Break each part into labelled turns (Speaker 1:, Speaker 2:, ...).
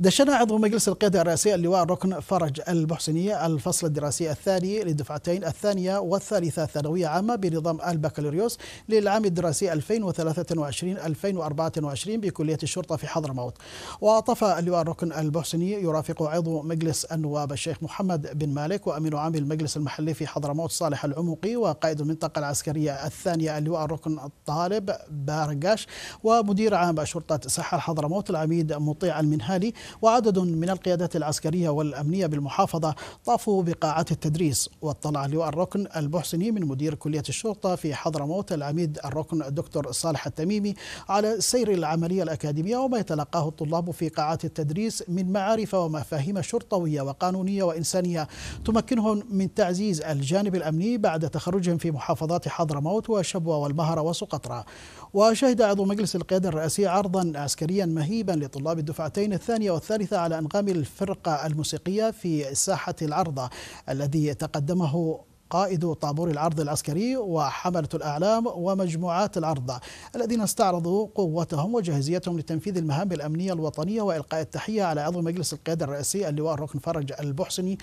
Speaker 1: دشنا عضو مجلس القيادة الرئاسية اللواء ركن فرج البحسنية الفصل الدراسي الثاني للدفعتين الثانية والثالثة ثانوية عامة بنظام البكالوريوس للعام الدراسي 2023-2024 بكلية الشرطة في حضرموت وطفى اللواء ركن البحسني يرافق عضو مجلس النواب الشيخ محمد بن مالك وأمين عام المجلس المحلي في حضرموت صالح العمقي وقائد المنطقة العسكرية الثانية اللواء ركن الطالب بارقاش ومدير عام شرطة ساحل حضرموت العميد مطيع المنهالي وعدد من القيادات العسكرية والأمنية بالمحافظة طافوا بقاعات التدريس واطلع اللواء الركن البحسني من مدير كلية الشرطة في حضرموت العميد الركن الدكتور صالح التميمي على سير العملية الأكاديمية وما يتلقاه الطلاب في قاعات التدريس من معارف ومفاهيم شرطوية وقانونية وإنسانية تمكنهم من تعزيز الجانب الأمني بعد تخرجهم في محافظات حضرموت وشبوة والمهرة وسقطرى وشهد عضو مجلس القيادة الرئاسي عرضا عسكريا مهيبا لطلاب الدفعتين الثانية والثالثة على أنغام الفرقة الموسيقية في ساحة العرضة الذي تقدمه قائد طابور العرض العسكري وحملة الأعلام ومجموعات العرض الذين استعرضوا قوتهم وجاهزيتهم لتنفيذ المهام الأمنية الوطنية وإلقاء التحية على عضو مجلس القيادة الرئيسي اللواء الركن فرج البحسني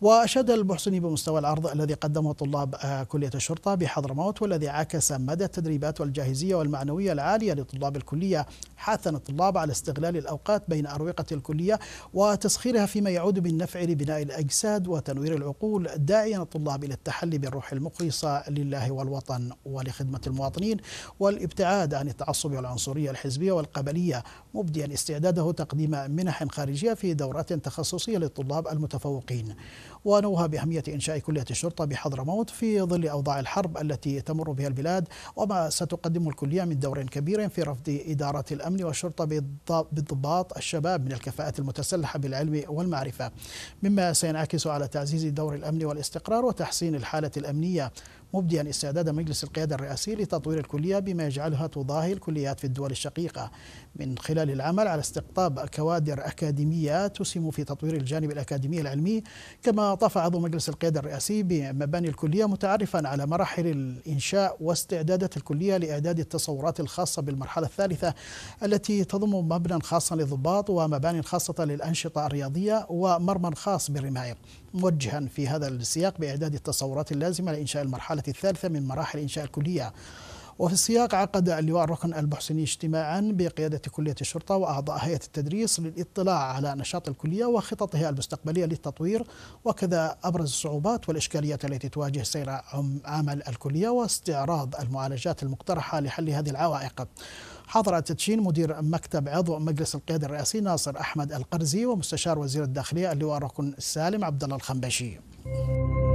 Speaker 1: وأشاد البحسني بمستوى العرض الذي قدمه طلاب آه، كلية الشرطة بحضرموت والذي عكس مدى التدريبات والجاهزية والمعنوية العالية لطلاب الكلية حثن الطلاب على استغلال الأوقات بين أروقة الكلية وتسخيرها فيما يعود بالنفع لبناء الأجساد وتنوير العقول داعيا الطلاب إلى التحلي بالروح المخلصة لله والوطن ولخدمة المواطنين والابتعاد عن التعصب والعنصرية الحزبية والقبلية مبديا استعداده تقديم منح خارجية في دورات تخصصية للطلاب المتفوقين ونوه بأهمية إنشاء كلية الشرطة بحضرموت في ظل أوضاع الحرب التي تمر بها البلاد وما ستقدم الكلية من دور كبير في رفض إدارة الأمن والشرطة بالضباط الشباب من الكفاءات المتسلحة بالعلم والمعرفة مما سينعكس على تعزيز دور الأمن والاستقرار وتحسين الحالة الأمنية مبديا استعداد مجلس القيادة الرئاسي لتطوير الكلية بما يجعلها تضاهي الكليات في الدول الشقيقة من خلال العمل على استقطاب كوادر أكاديمية تسهم في تطوير الجانب الأكاديمي العلمي كما طاف عضو مجلس القيادة الرئاسي بمباني الكلية متعرفا على مراحل الإنشاء واستعدادات الكلية لإعداد التصورات الخاصة بالمرحلة الثالثة التي تضم مبنى خاصا للضباط ومباني خاصة للأنشطة الرياضية ومرمى خاص بالرماية موجها في هذا السياق بإعداد التصورات اللازمة لإنشاء المرحلة الثالثة من مراحل إنشاء الكلية وفي السياق عقد اللواء الركن البحسني اجتماعا بقيادة كلية الشرطة وأعضاء هيئة التدريس للإطلاع على نشاط الكلية وخططها المستقبلية للتطوير وكذا أبرز الصعوبات والإشكاليات التي تواجه سير عمل الكلية واستعراض المعالجات المقترحة لحل هذه العوائق حضر التدشين مدير مكتب عضو مجلس القيادة الرئاسي ناصر أحمد القرزي ومستشار وزير الداخلية اللواء ركن السالم عبد الله الخنبشي